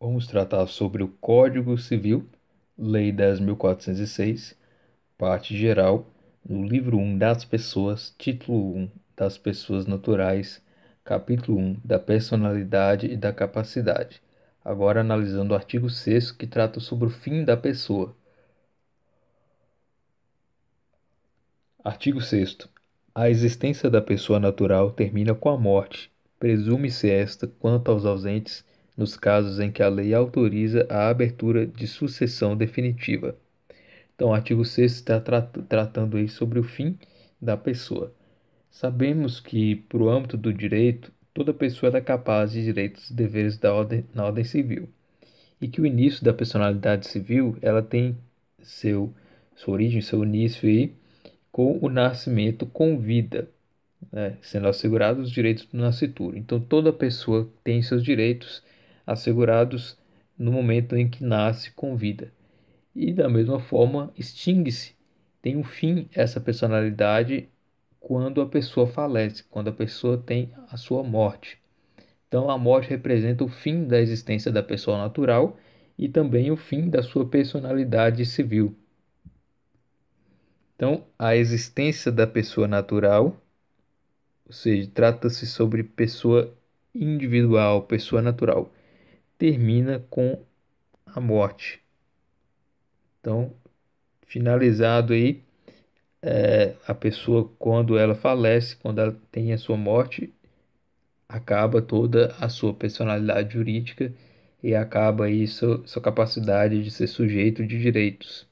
vamos tratar sobre o Código Civil, Lei 10.406, parte geral, no livro 1 das pessoas, título 1 das pessoas naturais, capítulo 1 da personalidade e da capacidade. Agora analisando o artigo 6 que trata sobre o fim da pessoa. Artigo 6 A existência da pessoa natural termina com a morte. Presume-se esta, quanto aos ausentes, nos casos em que a lei autoriza a abertura de sucessão definitiva. Então, o artigo 6 está tratando aí sobre o fim da pessoa. Sabemos que, para o âmbito do direito, toda pessoa é capaz de direitos e deveres da ordem, na ordem civil, e que o início da personalidade civil ela tem seu, sua origem, seu início aí, com o nascimento com vida, né, sendo assegurados os direitos do nascituro. Então, toda pessoa tem seus direitos assegurados no momento em que nasce com vida. E da mesma forma, extingue-se, tem um fim essa personalidade quando a pessoa falece, quando a pessoa tem a sua morte. Então, a morte representa o fim da existência da pessoa natural e também o fim da sua personalidade civil. Então, a existência da pessoa natural, ou seja, trata-se sobre pessoa individual, pessoa natural termina com a morte. Então, finalizado aí, é, a pessoa, quando ela falece, quando ela tem a sua morte, acaba toda a sua personalidade jurídica e acaba aí sua, sua capacidade de ser sujeito de direitos.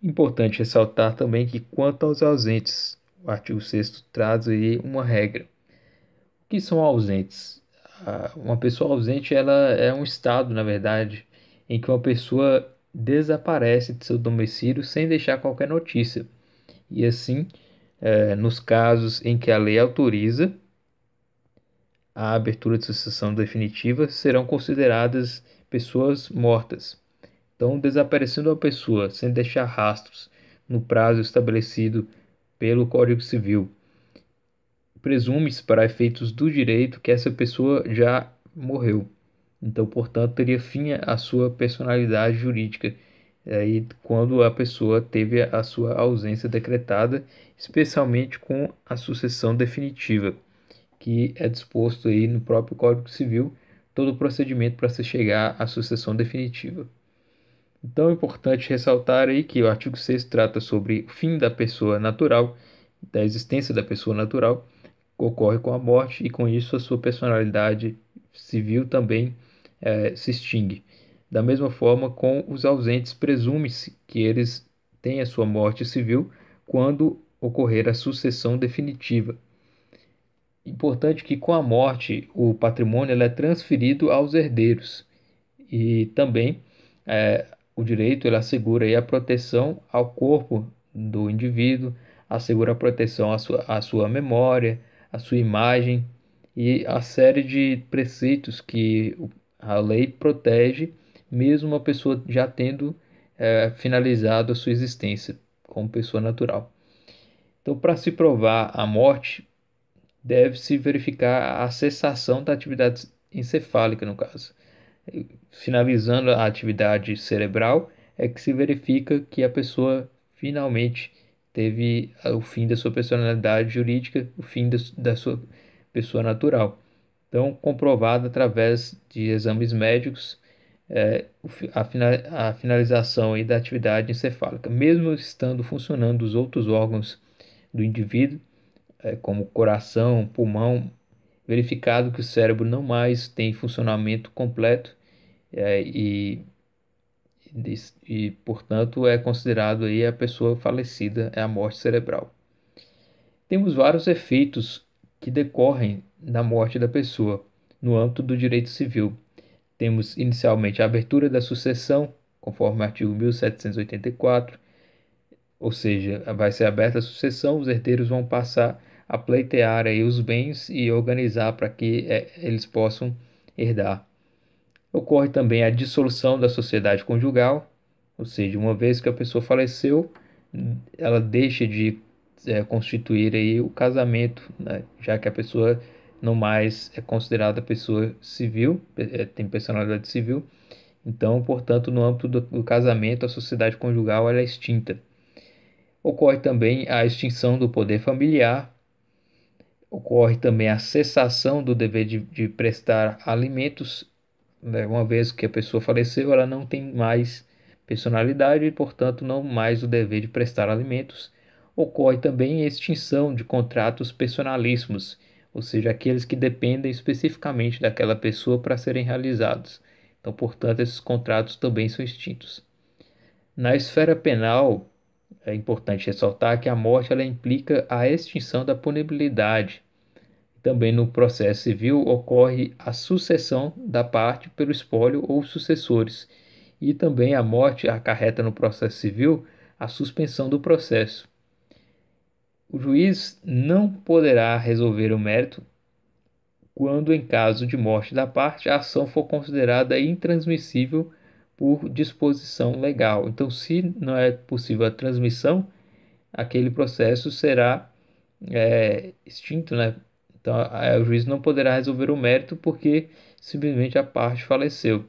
Importante ressaltar também que, quanto aos ausentes, o artigo 6 traz aí uma regra. O que são ausentes? uma pessoa ausente ela é um estado, na verdade, em que uma pessoa desaparece de seu domicílio sem deixar qualquer notícia. E assim, é, nos casos em que a lei autoriza a abertura de sucessão definitiva, serão consideradas pessoas mortas. Então, desaparecendo uma pessoa sem deixar rastros no prazo estabelecido pelo Código Civil presume-se para efeitos do direito que essa pessoa já morreu. Então, portanto, teria fim a sua personalidade jurídica. Aí, é, quando a pessoa teve a sua ausência decretada, especialmente com a sucessão definitiva, que é disposto aí no próprio Código Civil todo o procedimento para se chegar à sucessão definitiva. Então é importante ressaltar aí que o artigo 6 trata sobre o fim da pessoa natural, da existência da pessoa natural, ocorre com a morte e com isso a sua personalidade civil também é, se extingue. Da mesma forma, com os ausentes, presume-se que eles têm a sua morte civil quando ocorrer a sucessão definitiva. Importante que com a morte o patrimônio é transferido aos herdeiros e também é, o direito ele assegura aí, a proteção ao corpo do indivíduo, assegura a proteção à sua, à sua memória, a sua imagem e a série de preceitos que a lei protege, mesmo uma pessoa já tendo é, finalizado a sua existência como pessoa natural. Então, para se provar a morte, deve-se verificar a cessação da atividade encefálica, no caso. Finalizando a atividade cerebral, é que se verifica que a pessoa finalmente teve ah, o fim da sua personalidade jurídica, o fim da sua pessoa natural. Então, comprovado através de exames médicos é, a, finalização da atividade encefálica, mesmo estando funcionando os outros órgãos do indivíduo, é, como coração, pulmão, verificado que o cérebro não mais tem funcionamento completo é, e e, e, portanto, é considerado aí a pessoa falecida, é a morte cerebral. Temos vários efeitos que decorrem da morte da pessoa no âmbito do direito civil. Temos inicialmente a abertura da sucessão, conforme o artigo 1784, ou seja, vai ser aberta a sucessão, os herdeiros vão passar a pleitear aí os bens e organizar para que é, eles possam herdar ocorre também a dissolução da sociedade conjugal, ou seja, uma vez que a pessoa faleceu, ela deixa de é, constituir aí o casamento, né? já que a pessoa não mais é considerada pessoa civil, é, tem personalidade civil. Então, portanto, no âmbito do, do casamento, a sociedade conjugal é extinta. Ocorre também a extinção do poder familiar, ocorre também a cessação do dever de, de prestar alimentos né? Uma vez que a pessoa faleceu, ela não tem mais personalidade e, portanto, não mais o dever de prestar alimentos. Ocorre também a extinção de contratos personalíssimos, ou seja, aqueles que dependem especificamente daquela pessoa para serem realizados. Então, portanto, esses contratos também são extintos. Na esfera penal, é importante ressaltar que a morte ela implica a extinção da punibilidade, também no processo civil ocorre a sucessão da parte pelo espólio ou sucessores, e também a morte acarreta no processo civil a suspensão do processo. O juiz não poderá resolver o mérito quando, em caso de morte da parte, a ação for considerada intransmissível por disposição legal. Então, se não é possível a transmissão, aquele processo será é, extinto, né? Então o juiz não poderá resolver o mérito porque simplesmente a parte faleceu.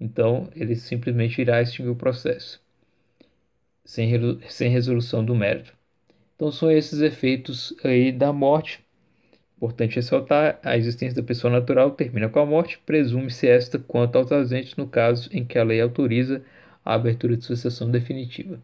Então ele simplesmente irá extinguir o processo sem, sem resolução do mérito. Então são esses efeitos aí da morte. Importante ressaltar, a existência da pessoa natural termina com a morte, presume-se esta quanto aos ausentes no caso em que a lei autoriza a abertura de sucessão definitiva.